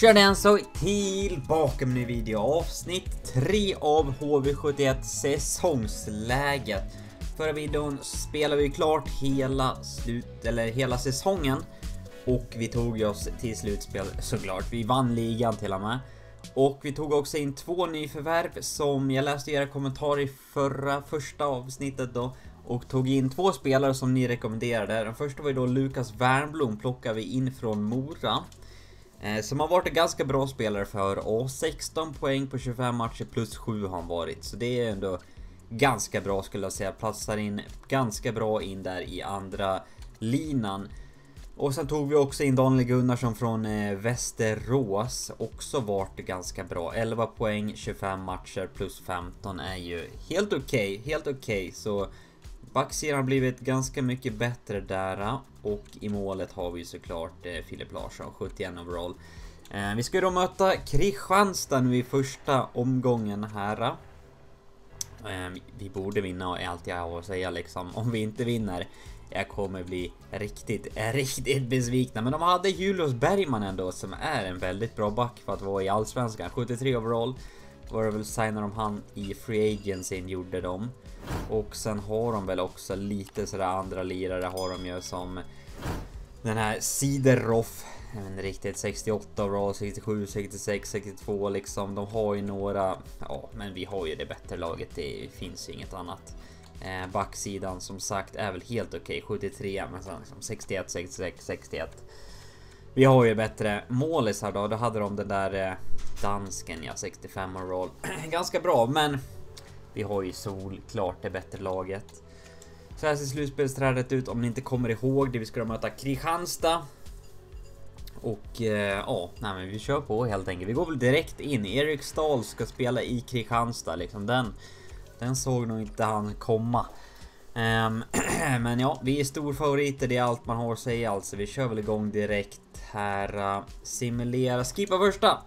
Tjena så tillbaka med ny video avsnitt 3 av HV71 säsongsläget. Förra videon spelade vi klart hela slut eller hela säsongen och vi tog oss till slutspel såklart. Vi vann ligan till och med. Och vi tog också in två nyförvärv som jag läste era kommentarer i förra första avsnittet då och tog in två spelare som ni rekommenderade. Den första var ju då Lukas Wernbloom plockade vi in från Mora. Eh, som har varit en ganska bra spelare för och 16 poäng på 25 matcher plus 7 har han varit. Så det är ändå ganska bra skulle jag säga. Platsar in ganska bra in där i andra linan. Och sen tog vi också in Daniel Gunnarsson från eh, Västerås. Också varit ganska bra. 11 poäng, 25 matcher plus 15 är ju helt okej. Okay, helt okej. Okay. Så Backsidan har blivit ganska mycket bättre där eh, och i målet har vi såklart eh, Filip Larsson, 71 overall. Eh, vi ska då möta Kristianstad nu i första omgången här. Eh. Ehm, vi borde vinna och är allt jag har att säga liksom. Om vi inte vinner, jag kommer bli riktigt, riktigt besvikna. Men de hade Julius Bergman ändå som är en väldigt bra back för att vara i Allsvenskan. 73 overall var det väl signar de han i Free Agencyn gjorde de. Och sen har de väl också lite sådär andra lirare har de ju som den här Sideroff. Jag vet inte riktigt, 68 bra, 67, 66, 62 liksom. De har ju några, ja men vi har ju det bättre laget, det finns ju inget annat. Eh, backsidan som sagt är väl helt okej, okay, 73 men sen liksom 61, 66, 61. Vi har ju bättre målisar då, då hade de den där eh, dansken ja, 65 roll. Ganska bra men vi har ju solklart det bättre laget. Så här ser slutspelsträdet ut om ni inte kommer ihåg det. Vi ska möta Kristianstad. Och eh, ja, nej, men vi kör på helt enkelt. Vi går väl direkt in. Erik Stahl ska spela i Kristianstad liksom. Den, den såg nog inte han komma. Um, men ja, vi är storfavoriter. Det är allt man har att säga alltså. Vi kör väl igång direkt här. Uh, simulera, skippa första.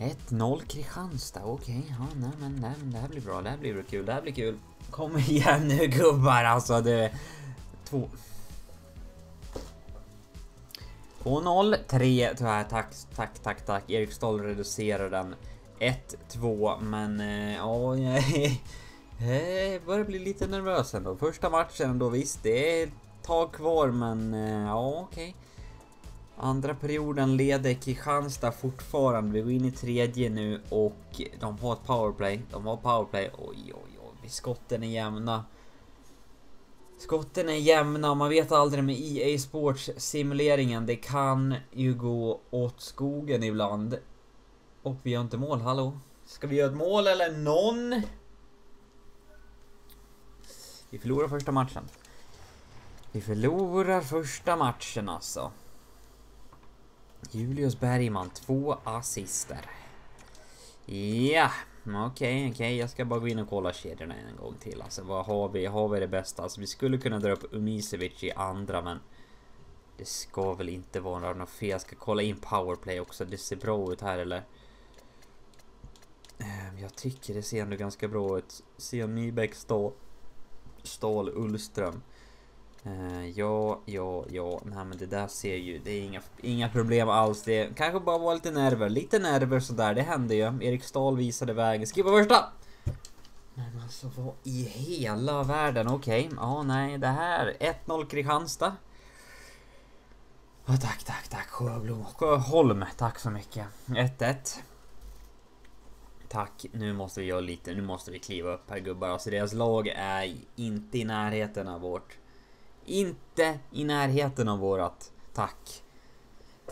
1-0 Kristianstad, okej. Okay. Ja, nej men nej, men det här blir bra, det här blir kul, det här blir kul. Kom igen nu gubbar alltså det... 2... 2-0, 3 tyvärr, tack, tack, tack, tack. Erik Stoll reducerar den. 1-2, men eh, ja, jag, eh, jag börjar bli lite nervös ändå. Första matchen då visst, det är ett tag kvar, men eh, ja, okej. Okay. Andra perioden leder Kristianstad fortfarande. Vi går in i tredje nu och de har ett powerplay. De har powerplay. Oj, oj, oj. Skotten är jämna. Skotten är jämna man vet aldrig med EA Sports simuleringen. Det kan ju gå åt skogen ibland. Och vi gör inte mål, hallå? Ska vi göra ett mål eller någon? Vi förlorar första matchen. Vi förlorar första matchen alltså. Julius Bergman, två assister. Ja, okej, okay, okej. Okay. Jag ska bara gå in och kolla kedjorna en gång till. Alltså, vad har vi? Har vi det bästa? Alltså, vi skulle kunna dra upp Umisevic i andra, men... Det ska väl inte vara något fel. Jag ska kolla in powerplay också. Det ser bra ut här, eller? Ehm, jag tycker det ser ändå ganska bra ut. Ser Nybäck Stahl, Stahl Ullström. Uh, ja, ja, ja. Nej men det där ser ju, det är inga, inga problem alls. Det kanske bara var lite nerver. Lite nerver sådär, det hände ju. Erik Stahl visade vägen. Skippa första! Men alltså vad i hela världen? Okej, okay. ja oh, nej det här. 1-0 Kristianstad. Oh, tack, tack, tack Sjöblom. Sjöholm, tack så mycket. 1-1. Tack, nu måste vi göra lite, nu måste vi kliva upp här gubbar. Alltså deras lag är inte i närheten av vårt inte i närheten av vårat tack.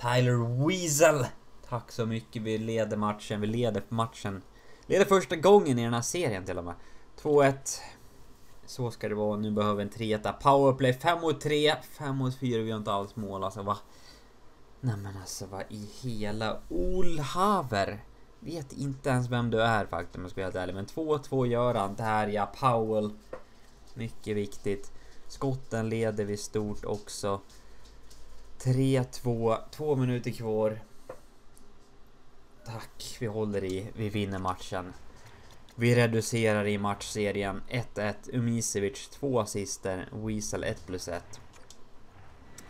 Tyler Weasel. Tack så mycket. Vi leder matchen. Vi leder matchen. Leder första gången i den här serien till och med. 2-1. Så ska det vara. Nu behöver vi en treta. Powerplay 5 mot 3. 5 mot 4. Vi har inte alls mål alltså. Va? Nej men alltså vad i hela Olhaver? Vet inte ens vem du är faktiskt om jag ska vara helt ärlig. Men 2-2 gör han. Där ja, Powell. Mycket viktigt. Skotten leder vi stort också. 3-2, två minuter kvar. Tack, vi håller i, vi vinner matchen. Vi reducerar i matchserien 1-1, Umisevic två assister, Weasel 1 plus 1.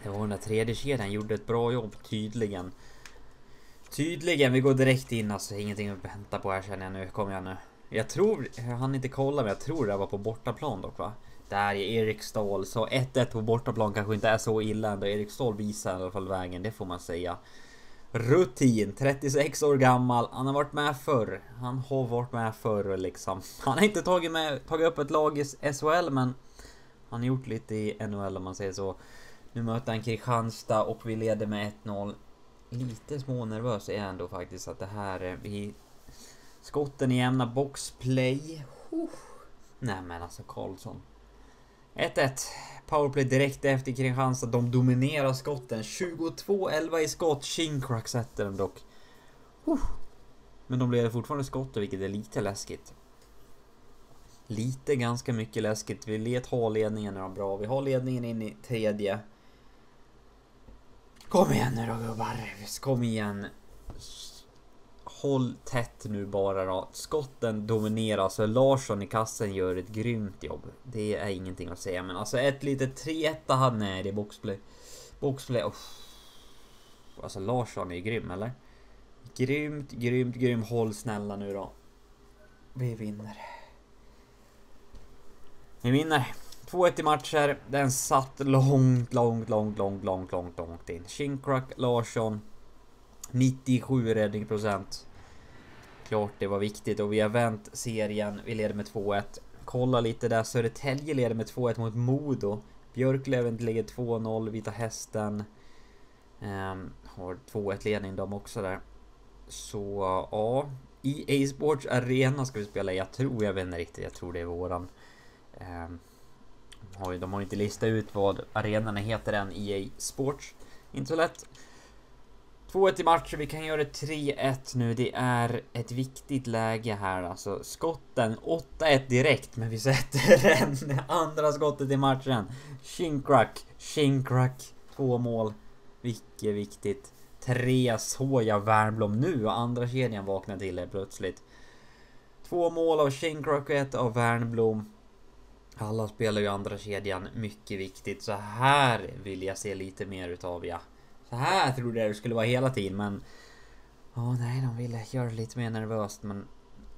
Det var den där tredje kedjan, gjorde ett bra jobb tydligen. Tydligen, vi går direkt in alltså, ingenting att vänta på här känner jag nu, kom igen nu. Jag tror, jag hann inte kolla men jag tror det var på bortaplan dock va? Där är Erik Ståhl, så 1-1 på bortaplan kanske inte är så illa ändå. Erik Ståhl visar i alla fall vägen, det får man säga. Rutin, 36 år gammal. Han har varit med förr. Han har varit med förr liksom. Han har inte tagit, med, tagit upp ett lag i SHL men han har gjort lite i NHL om man säger så. Nu möter han Kristianstad och vi leder med 1-0. Lite smånervös är jag ändå faktiskt att det här... Eh, vi... Skotten i jämna boxplay. Oh. Nej men alltså Karlsson. 1-1. Powerplay direkt efter Kristianstad. De dominerar skotten. 22-11 i skott. Shinkrack sätter den dock. Uh. Men de leder fortfarande skottet, vilket är lite läskigt. Lite ganska mycket läskigt. Vi let ha ledningen är bra. Vi har ledningen in i tredje. Kom igen nu då gubbar. Kom igen håll tätt nu bara då. Skotten dominerar. och Larsson i kassen gör ett grymt jobb. Det är ingenting att säga, men alltså ett litet 3-1 han är i boxplay. Boxplay, oh. Alltså Larsson är ju grym, eller? Grymt, grymt, grymt. Håll snälla nu då. Vi vinner. Vi vinner. 2-1 i matcher. Den satt långt, långt, långt, långt, långt, långt, långt in. Shinkrak, Larsson. 97 räddningsprocent. procent klart det var viktigt och vi har vänt serien. Vi leder med 2-1. Kolla lite där. Södertälje leder med 2-1 mot Modo. Björklöven ligger 2-0. Vita Hästen um, har 2-1 ledning de också där. Så ja, i A-sports arena ska vi spela. Jag tror, jag vet inte riktigt, jag tror det är våran. Um, de har ju inte listat ut vad arenorna heter än, EA Sports. Inte så lätt. 2-1 i matchen, vi kan göra 3-1 nu. Det är ett viktigt läge här alltså. Skotten 8-1 direkt, men vi sätter den andra skottet i matchen. Shinkrak, Shinkrak, två mål. Vilket viktigt. Tre såg Värnblom nu och andra kedjan vaknar till helt plötsligt. Två mål av Shinkrak och ett av Värnblom. Alla spelar ju andra kedjan, mycket viktigt. Så här vill jag se lite mer utav ja. Så här trodde jag det skulle vara hela tiden men... Åh oh, nej, de ville göra det lite mer nervöst men...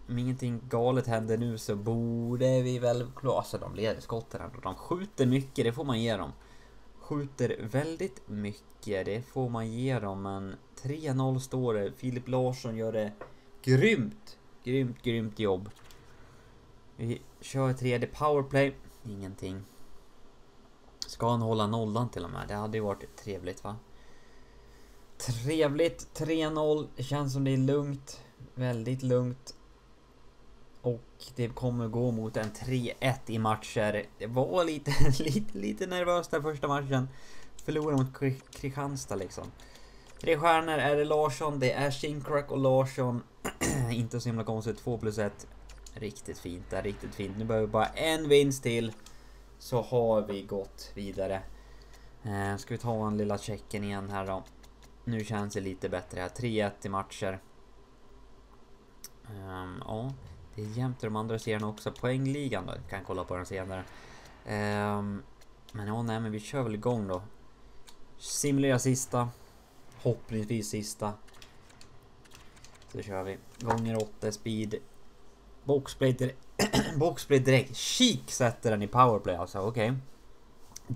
Om ingenting galet händer nu så borde vi väl... Alltså de leder skotten ändå. De skjuter mycket, det får man ge dem. Skjuter väldigt mycket, det får man ge dem men... 3-0 står det. Filip Larsson gör det grymt! Grymt, grymt jobb. Vi kör tredje powerplay. Ingenting. Ska han hålla nollan till och med? Det hade ju varit trevligt va? Trevligt. 3-0. Känns som det är lugnt. Väldigt lugnt. Och det kommer gå mot en 3-1 i matcher. Det var lite, lite, lite nervöst den första matchen. Förlorade mot Kristianstad liksom. Tre stjärnor är det Larsson, det är Shinkrak och Larsson. Inte så himla konstigt, 2 plus 1. Riktigt fint där, riktigt fint. Nu behöver vi bara en vinst till. Så har vi gått vidare. Eh, ska vi ta en lilla checken igen här då. Nu känns det lite bättre här. 3-1 i matcher. Um, ja, det är jämnt i de andra serierna också. Poängligan då, kan kolla på den senare. Um, men ja, nej men vi kör väl igång då. Simulera sista. Hoppningsvis sista. Så kör vi. Gånger 8 speed. Boxplay, direk Boxplay direkt. Chic sätter den i powerplay alltså, okej. Okay.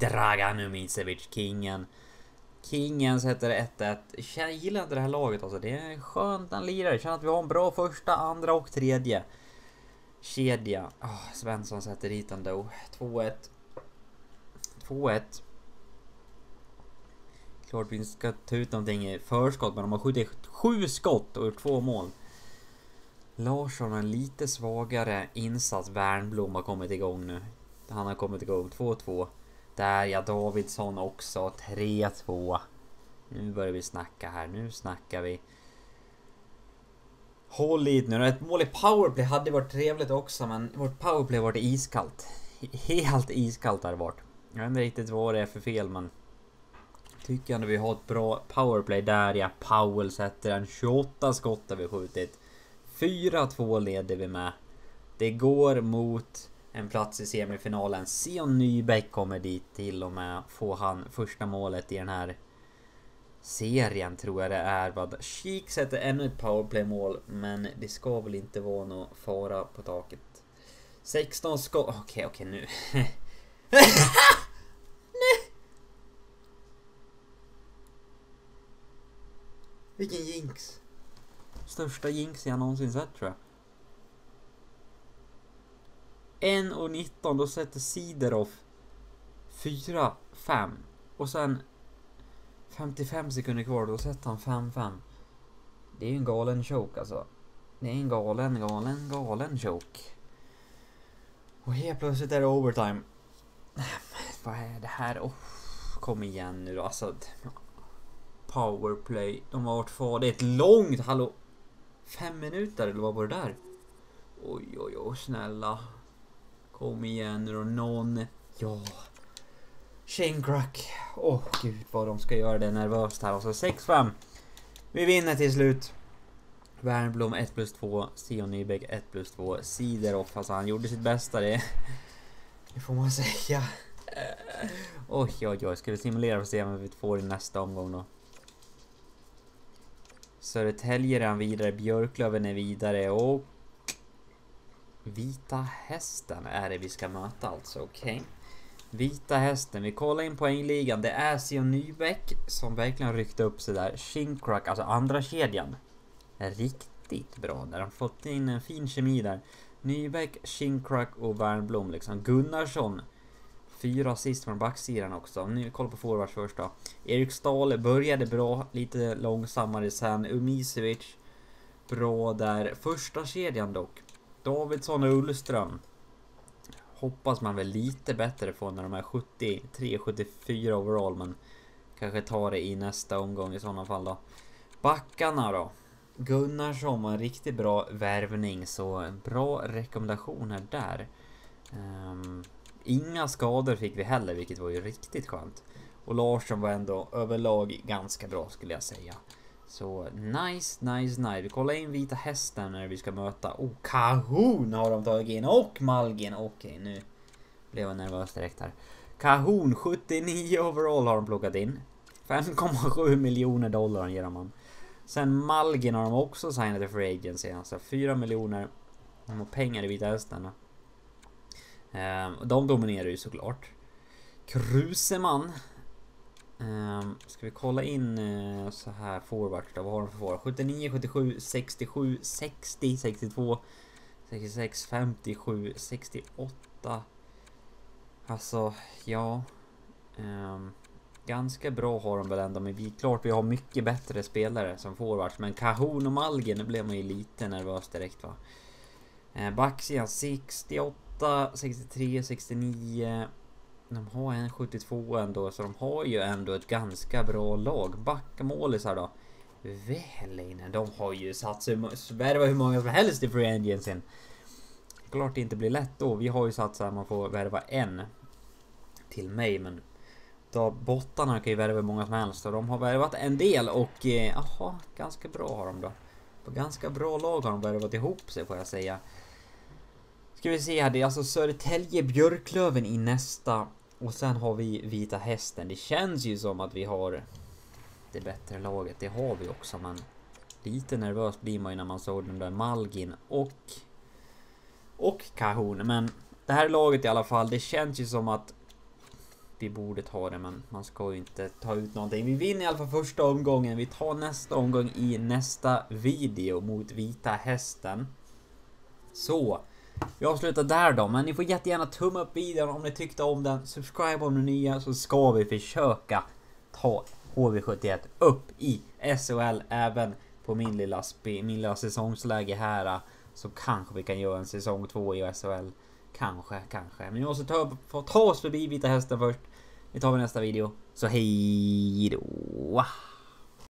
Dragan Umicevic, kingen. Kings heter 1-1. Jag gillar inte det här laget alltså. Det är skönt att han lirar. Jag känner att vi har en bra första, andra och tredje kedja. Oh, Svensson sätter dit den då. 2-1. 2-1. Klart vi ska ta ut någonting i förskott, men de har skjutit sju skott och gjort två mål. Larsson har en lite svagare insats. Wernbloom har kommit igång nu. Han har kommit igång. 2-2. Där ja, Davidsson också. 3-2. Nu börjar vi snacka här. Nu snackar vi. Håll i nu. Ett mål i powerplay hade varit trevligt också, men vårt powerplay varit iskallt. Helt iskallt har det varit. Jag vet inte riktigt vad det är för fel, men... Tycker ändå vi har ett bra powerplay där ja. Powell sätter den. 28 skott har vi skjutit. 4-2 leder vi med. Det går mot en plats i semifinalen. Sion Nybeck kommer dit till och med. Får han första målet i den här serien tror jag det är. Vad Chic sätter ännu ett powerplay-mål, men det ska väl inte vara någon fara på taket. 16 ska... Okej, okay, okej okay, nu. Nej! Vilken jinx! Största jinx jag någonsin sett tror jag. 1.19 då sätter Sidorov 4-5 och sen 55 sekunder kvar då sätter han 5-5. Det är ju en galen choke alltså. Det är en galen, galen, galen choke. Och helt plötsligt är det overtime. Vad är det här? Oh, kom igen nu alltså. Powerplay. De har varit kvar. Det är ett långt, hallå! Fem minuter eller vad var det där? Oj, oj, oj, snälla. Kom igen nu då, någon. Ja. Shane Crack. Åh oh, gud vad de ska göra det nervöst här. Alltså 6-5. Vi vinner till slut. Wernbloom 1 plus 2, Sion Nybeck 1 plus 2, Sideroff. Alltså han gjorde sitt bästa det. Det får man säga. Eh, oj, oj, oj. Ska vi simulera och se vem vi får i nästa omgång då? Södertälje är han vidare, Björklöven är vidare och Vita Hästen är det vi ska möta alltså, okej. Okay. Vita Hästen, vi kollar in poängligan. Det är Sion Nybäck som verkligen ryckte upp sig där. Shinkrak, alltså andra kedjan. Riktigt bra där, de fått in en fin kemi där. Nybäck, Shinkrak och Wernbloom liksom. Gunnarsson fyra assist från backsidan också. Om ni kollar på forwards först då. Erik Stahl började bra, lite långsammare sen. Umisevic bra där. Första kedjan dock. Davidsson och Ullström. Hoppas man väl lite bättre på när de är 73-74 overall, men kanske tar det i nästa omgång i sådana fall då. Backarna då? Gunnarsson var en riktigt bra värvning, så bra rekommendationer där. Um, inga skador fick vi heller, vilket var ju riktigt skönt. Och Larsson var ändå överlag ganska bra skulle jag säga. Så nice, nice, nice. Vi kollar in Vita Hästen när vi ska möta. Oh, Kahoon har de tagit in och Malgin. Okej, okay, nu blev jag nervös direkt här. Kahoon, 79 overall har de plockat in. 5,7 miljoner dollar ger man. Sen Malgin har de också signat i Free Agency. Alltså 4 miljoner. De har pengar i Vita Hästen. Ehm, de dominerar ju såklart. Kruseman Um, ska vi kolla in uh, så här forwards då? Vad har de för forwards? 79, 77, 67, 60, 62, 66, 57, 68. Alltså, ja. Um, ganska bra har de väl ändå, men vi, klart vi har mycket bättre spelare som forwards. Men Cajon och Malgen blev man ju lite nervös direkt va. Uh, Backsidan 68, 63, 69 de har en 72 ändå, så de har ju ändå ett ganska bra lag. Backmålisar då. Vähläinen, de har ju satt sig värva hur många som helst i Free Agency. Klart det inte blir lätt då. Vi har ju satt så här, man får värva en. Till mig, men... Då, bottarna kan ju värva hur många som helst och de har värvat en del och... Eh, jaha, eh, ganska bra har de då. På ganska bra lag har de värvat ihop sig får jag säga. Ska vi se här, det är alltså Södertälje Björklöven i nästa och sen har vi Vita Hästen. Det känns ju som att vi har det bättre laget. Det har vi också, men lite nervös blir man ju när man såg den där Malgin och och Kahoon. Men det här laget i alla fall, det känns ju som att vi borde ta det, men man ska ju inte ta ut någonting. Vi vinner i alla fall första omgången. Vi tar nästa omgång i nästa video mot Vita Hästen. Så. Jag avslutar där då, men ni får jättegärna tumma upp videon om ni tyckte om den. Subscribe om ni är nya så ska vi försöka ta HV71 upp i SHL även på min lilla, min lilla säsongsläge här. Äh, så kanske vi kan göra en säsong 2 i SHL. Kanske, kanske. Men vi måste ta, få ta oss förbi Vita Hästen först. Det tar vi nästa video. Så hej då!